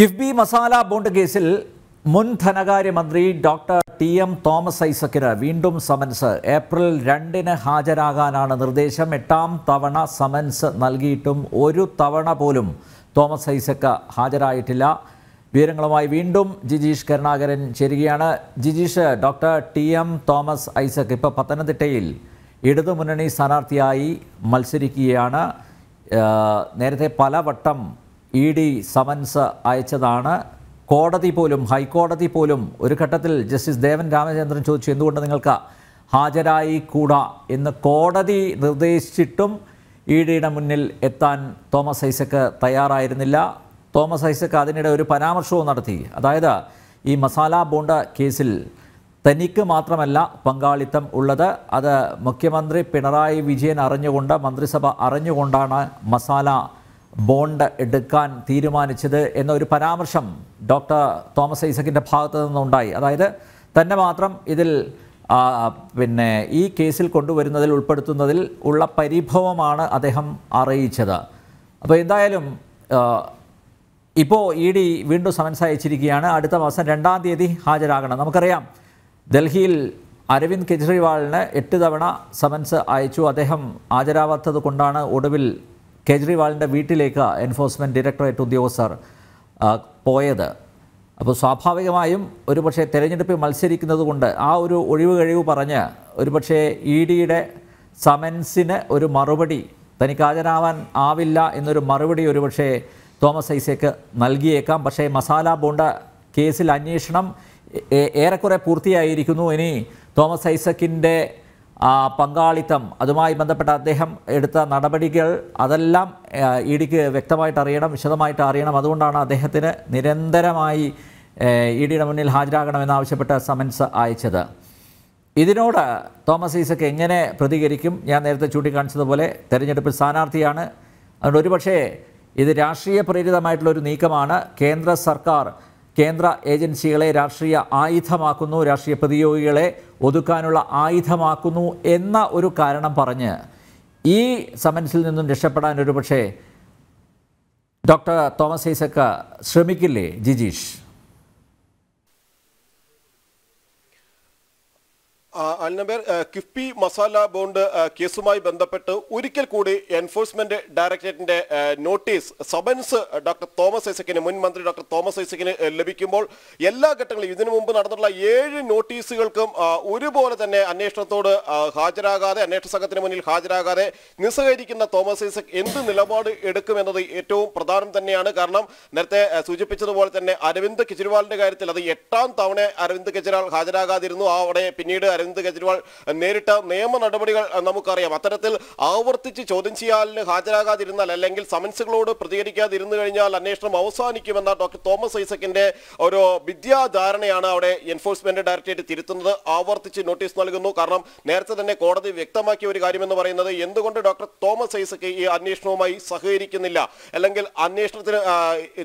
KIIFB masala bond കേസിൽ മുൻ ധനകാര്യമന്ത്രി ഡോക്ടർ ടി എം തോമസ് ഐസക്കിന് വീണ്ടും സമൻസ് ഏപ്രിൽ രണ്ടിന് ഹാജരാകാനാണ് നിർദ്ദേശം എട്ടാം തവണ സമൻസ് നൽകിയിട്ടും ഒരു തവണ പോലും തോമസ് ഐസക്ക് ഹാജരായിട്ടില്ല വിവരങ്ങളുമായി വീണ്ടും ജിജീഷ് കരുണാകരൻ ചേരുകയാണ് Jijeesh doctor T M Thomas Isaac ഇപ്പോൾ പത്തനംതിട്ടയിൽ ഇടതുമുന്നണി സ്ഥാനാർത്ഥിയായി മത്സരിക്കുകയാണ് നേരത്തെ പലവട്ടം ഇ ഡി സമൻസ് അയച്ചതാണ് കോടതി പോലും ഹൈക്കോടതി പോലും ഒരു ഘട്ടത്തിൽ ജസ്റ്റിസ് ദേവൻ രാമചന്ദ്രൻ ചോദിച്ചു എന്തുകൊണ്ട് നിങ്ങൾക്ക് ഹാജരായി കൂടാ എന്ന് കോടതി നിർദ്ദേശിച്ചിട്ടും ഇ ഡിയുടെ മുന്നിൽ എത്താൻ തോമസ് ഐസക്ക് തയ്യാറായിരുന്നില്ല തോമസ് ഐസക്ക് അതിനിടെ ഒരു പരാമർശവും നടത്തി അതായത് ഈ മസാല ബോണ്ട കേസിൽ തനിക്ക് മാത്രമല്ല പങ്കാളിത്തം ഉള്ളത് അത് മുഖ്യമന്ത്രി പിണറായി വിജയൻ അറിഞ്ഞുകൊണ്ട് മന്ത്രിസഭ അറിഞ്ഞുകൊണ്ടാണ് മസാല ബോണ്ട് എടുക്കാൻ തീരുമാനിച്ചത് എന്നൊരു പരാമർശം ഡോക്ടർ തോമസ് ഐസക്കിൻ്റെ ഭാഗത്ത് നിന്നുണ്ടായി അതായത് തന്നെ മാത്രം ഇതിൽ പിന്നെ ഈ കേസിൽ കൊണ്ടുവരുന്നതിൽ ഉൾപ്പെടുത്തുന്നതിൽ ഉള്ള പരിഭവമാണ് അദ്ദേഹം അറിയിച്ചത് അപ്പോൾ എന്തായാലും ഇപ്പോൾ ഇ ഡി വീണ്ടും സമൻസ് അയച്ചിരിക്കുകയാണ് അടുത്ത മാസം രണ്ടാം തീയതി ഹാജരാകണം നമുക്കറിയാം ഡൽഹിയിൽ അരവിന്ദ് കെജ്രിവാളിന് എട്ട് തവണ സമൻസ് അയച്ചു അദ്ദേഹം ഹാജരാവാത്തത് കൊണ്ടാണ് ഒടുവിൽ കേജ്രിവാളിൻ്റെ വീട്ടിലേക്ക് എൻഫോഴ്സ്മെൻറ്റ് ഡയറക്ടറേറ്റ് ഉദ്യോഗസ്ഥർ പോയത് അപ്പോൾ സ്വാഭാവികമായും ഒരുപക്ഷെ തെരഞ്ഞെടുപ്പിൽ മത്സരിക്കുന്നത് കൊണ്ട് ആ ഒരു ഒഴിവ് കഴിവ് പറഞ്ഞ് ഒരുപക്ഷെ ഇ ഡിയുടെ സമൻസിന് ഒരു മറുപടി തനിക്ക് ഹാജരാവാൻ ആവില്ല എന്നൊരു മറുപടി ഒരുപക്ഷെ തോമസ് ഐസേക്ക് നൽകിയേക്കാം പക്ഷേ മസാല ബോണ്ട കേസിൽ അന്വേഷണം ഏറെക്കുറെ പൂർത്തിയായിരിക്കുന്നു ഇനി തോമസ് ഐസക്കിൻ്റെ പങ്കാളിത്തം അതുമായി ബന്ധപ്പെട്ട അദ്ദേഹം എടുത്ത നടപടികൾ അതെല്ലാം ഇഡിക്ക് വ്യക്തമായിട്ട് അറിയണം വിശദമായിട്ട് അറിയണം അതുകൊണ്ടാണ് അദ്ദേഹത്തിന് നിരന്തരമായി ഇ ഡിയുടെ മുന്നിൽ ഹാജരാകണമെന്നാവശ്യപ്പെട്ട് സമൻസ് അയച്ചത് ഇതിനോട് തോമസ് ഈസക്ക് എങ്ങനെ പ്രതികരിക്കും ഞാൻ നേരത്തെ ചൂണ്ടിക്കാണിച്ചതുപോലെ തെരഞ്ഞെടുപ്പിൽ സ്ഥാനാർത്ഥിയാണ് അതുകൊണ്ട് ഒരുപക്ഷേ ഇത് രാഷ്ട്രീയ പ്രേരിതമായിട്ടുള്ളൊരു നീക്കമാണ് കേന്ദ്ര സർക്കാർ കേന്ദ്ര ഏജൻസികളെ രാഷ്ട്രീയ ആയുധമാക്കുന്നു രാഷ്ട്രീയ പ്രതിയോഗികളെ ഒതുക്കാനുള്ള ആയുധമാക്കുന്നു എന്ന ഒരു കാരണം പറഞ്ഞ് ഈ സമൻസിൽ നിന്നും രക്ഷപ്പെടാൻ ഒരു പക്ഷേ ഡോക്ടർ തോമസ് ഐസക്ക ശ്രമിക്കില്ലേ ജിജീഷ് അൽനബേർ കിഫ്ബി മസാല ബോണ്ട് കേസുമായി ബന്ധപ്പെട്ട് ഒരിക്കൽ കൂടി എൻഫോഴ്സ്മെന്റ് ഡയറക്ടറേറ്റിന്റെ നോട്ടീസ് സബൻസ് ഡോക്ടർ തോമസ് ഐസക്കിന് മുൻ മന്ത്രി ഡോക്ടർ തോമസ് ഐസക്കിന് ലഭിക്കുമ്പോൾ എല്ലാ ഘട്ടങ്ങളിലും ഇതിനു മുമ്പ് നടന്നിട്ടുള്ള ഏഴ് നോട്ടീസുകൾക്കും ഒരുപോലെ തന്നെ അന്വേഷണത്തോട് ഹാജരാകാതെ അന്വേഷണ സംഘത്തിന് മുന്നിൽ ഹാജരാകാതെ നിസ്സഹകരിക്കുന്ന തോമസ് ഐസക് എന്ത് നിലപാട് എടുക്കുമെന്നത് ഏറ്റവും പ്രധാനം തന്നെയാണ് കാരണം നേരത്തെ സൂചിപ്പിച്ചതുപോലെ തന്നെ അരവിന്ദ് കെജ്രിവാളിന്റെ കാര്യത്തിൽ അത് എട്ടാം തവണ അരവിന്ദ് കെജ്രിവാൾ ഹാജരാകാതിരുന്നു ആ അവിടെ പിന്നീട് അരവിന്ദ് അരവിന്ദ് കെജ്രിവാൾ നേരിട്ട നിയമ നടപടികൾ നമുക്കറിയാം അത്തരത്തിൽ ആവർത്തിച്ച് ചോദ്യം ചെയ്യാലിന് ഹാജരാകാതിരുന്നാൽ അല്ലെങ്കിൽ സമൻസുകളോട് പ്രതികരിക്കാതിരുന്നു കഴിഞ്ഞാൽ അന്വേഷണം അവസാനിക്കുമെന്ന ഡോക്ടർ തോമസ് ഐസക്കിന്റെ ഒരു വിദ്യാധാരണയാണ് അവിടെ എൻഫോഴ്സ്മെന്റ് ഡയറക്ടറേറ്റ് തിരുത്തുന്നത് ആവർത്തിച്ച് നോട്ടീസ് നൽകുന്നു കാരണം നേരത്തെ തന്നെ കോടതി വ്യക്തമാക്കിയ ഒരു കാര്യമെന്ന് പറയുന്നത് എന്തുകൊണ്ട് ഡോക്ടർ തോമസ് ഐസക്ക് ഈ അന്വേഷണവുമായി സഹകരിക്കുന്നില്ല അല്ലെങ്കിൽ അന്വേഷണത്തിന്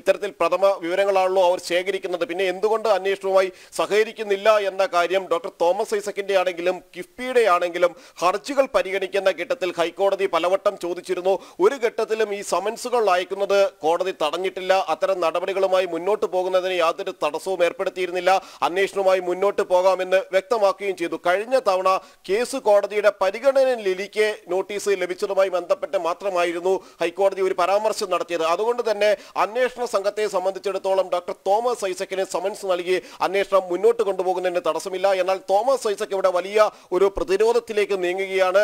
ഇത്തരത്തിൽ പ്രഥമ വിവരങ്ങളാണല്ലോ അവർ ശേഖരിക്കുന്നത് പിന്നെ എന്തുകൊണ്ട് അന്വേഷണവുമായി സഹകരിക്കുന്നില്ല എന്ന കാര്യം ഡോക്ടർ തോമസ് ഐസക്കിന്റെ ഹർജിയുടെ ആണെങ്കിലും കിഫ്ബിയുടെ ആണെങ്കിലും ഹർജികൾ പരിഗണിക്കുന്ന ഘട്ടത്തിൽ ഹൈക്കോടതി പലവട്ടം ചോദിച്ചിരുന്നു ഒരു ഘട്ടത്തിലും ഈ സമൻസുകൾ അയക്കുന്നത് കോടതി തടഞ്ഞിട്ടില്ല അത്തരം നടപടികളുമായി മുന്നോട്ട് പോകുന്നതിന് യാതൊരു തടസ്സവും ഏർപ്പെടുത്തിയിരുന്നില്ല അന്വേഷണവുമായി മുന്നോട്ട് പോകാമെന്ന് വ്യക്തമാക്കുകയും ചെയ്തു കഴിഞ്ഞ തവണ കേസ് കോടതിയുടെ പരിഗണനയിലിരിക്കെ നോട്ടീസ് ലഭിച്ചതുമായി ബന്ധപ്പെട്ട് മാത്രമായിരുന്നു ഹൈക്കോടതി ഒരു പരാമർശം നടത്തിയത് അതുകൊണ്ട് തന്നെ അന്വേഷണ സംഘത്തെ സംബന്ധിച്ചിടത്തോളം ഡോക്ടർ തോമസ് ഐസക്കിന് സമൻസ് നൽകി അന്വേഷണം മുന്നോട്ട് കൊണ്ടുപോകുന്നതിന് തടസ്സമില്ല എന്നാൽ തോമസ് ഐസക് ഇവിടെ വലിയ ഒരു പ്രതിരോധത്തിലേക്ക് നീങ്ങുകയാണ്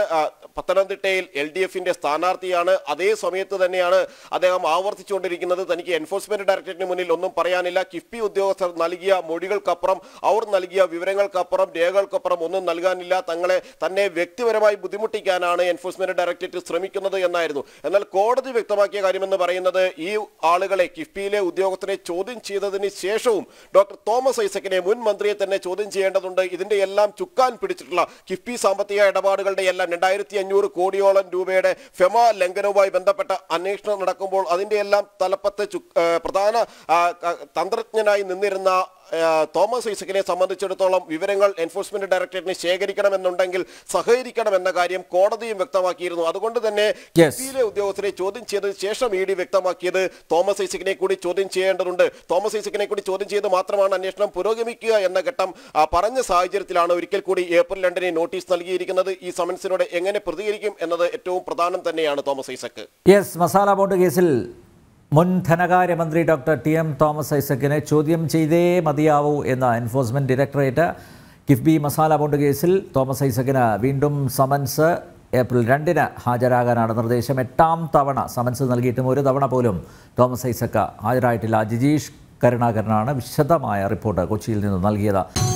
പത്തനംതിട്ടയിൽ എൽ ഡി എഫിന്റെ സ്ഥാനാർത്ഥിയാണ് അതേ സമയത്ത് തന്നെയാണ് അദ്ദേഹം ആവർത്തിച്ചുകൊണ്ടിരിക്കുന്നത് തനിക്ക് എൻഫോഴ്സ്മെന്റ് ഡയറക്ടറേറ്റിന് മുന്നിൽ ഒന്നും പറയാനില്ല കിഫ്ബി ഉദ്യോഗസ്ഥർ നൽകിയ മൊഴികൾക്കപ്പുറം അവർ നൽകിയ വിവരങ്ങൾക്കപ്പുറം രേഖകൾക്കപ്പുറം ഒന്നും നൽകാനില്ല തങ്ങളെ തന്നെ വ്യക്തിപരമായി ബുദ്ധിമുട്ടിക്കാനാണ് എൻഫോഴ്സ്മെന്റ് ഡയറക്ടറേറ്റ് ശ്രമിക്കുന്നത് എന്നായിരുന്നു എന്നാൽ കോടതി വ്യക്തമാക്കിയ കാര്യമെന്ന് പറയുന്നത് ഈ ആളുകളെ കിഫ്ബിയിലെ ഉദ്യോഗസ്ഥരെ ചോദ്യം ചെയ്തതിന് ശേഷവും ഡോക്ടർ തോമസ് ഐസക്കിനെ മുൻ മന്ത്രിയെ തന്നെ ചോദ്യം ചെയ്യേണ്ടതുണ്ട് ഇതിന്റെ എല്ലാം ചുക്ക തൂക്കാൻ പിടിച്ചിട്ടുള്ള കിഫ്ബി സാമ്പത്തിക ഇടപാടുകളുടെ എല്ലാം രണ്ടായിരത്തി അഞ്ഞൂറ് കോടിയോളം രൂപയുടെ ഫെമ ലംഘനവുമായി ബന്ധപ്പെട്ട അന്വേഷണം നടക്കുമ്പോൾ അതിൻ്റെ എല്ലാം തലപ്പത്തെ പ്രധാന തന്ത്രജ്ഞനായി നിന്നിരുന്ന തോമസ് ഐസക്കിനെ സംബന്ധിച്ചിടത്തോളം വിവരങ്ങൾ എൻഫോഴ്സ്മെന്റ് ഡയറക്ടറേറ്റിന് ശേഖരിക്കണമെന്നുണ്ടെങ്കിൽ സഹകരിക്കണമെന്ന കാര്യം കോടതിയും വ്യക്തമാക്കിയിരുന്നു അതുകൊണ്ട് തന്നെ കിഫിയിലെ ഉദ്യോഗസ്ഥരെ ചോദ്യം ചെയ്തതിനു ശേഷം ഇ ഡി വ്യക്തമാക്കിയത് തോമസ് ഐസക്കിനെ കൂടി ചോദ്യം ചെയ്യേണ്ടതുണ്ട് തോമസ് ഐസക്കിനെ കൂടി ചോദ്യം ചെയ്ത് മാത്രമാണ് അന്വേഷണം പുരോഗമിക്കുക എന്ന ഘട്ടം പറഞ്ഞ സാഹചര്യത്തിലാണ് ഒരിക്കൽ കൂടി ഏപ്രിൽ രണ്ടിന് നോട്ടീസ് നൽകിയിരിക്കുന്നത് ഈ സമൻസിനോട് എങ്ങനെ പ്രതികരിക്കും എന്നത് ഏറ്റവും പ്രധാനം തന്നെയാണ് തോമസ് ഐസക്ക് യെസ് മസാല ബോട്ട് കേസിൽ മുൻ ധനകാര്യമന്ത്രി ഡോക്ടർ ടി എം തോമസ് ഐസക്കിനെ ചോദ്യം ചെയ്തേ മതിയാവൂ എന്ന enforcement directorate KIIFB masala bond കേസിൽ തോമസ് ഐസക്കിന് വീണ്ടും സമൻസ് ഏപ്രിൽ രണ്ടിന് ഹാജരാകാനാണ് നിർദ്ദേശം എട്ടാം തവണ സമൻസ് നൽകിയിട്ടും ഒരു തവണ പോലും തോമസ് ഐസക്ക് ഹാജരായിട്ടില്ല ജിജീഷ് കരുണാകരനാണ് വിശദമായ റിപ്പോർട്ട് കൊച്ചിയിൽ നിന്ന് നൽകിയത്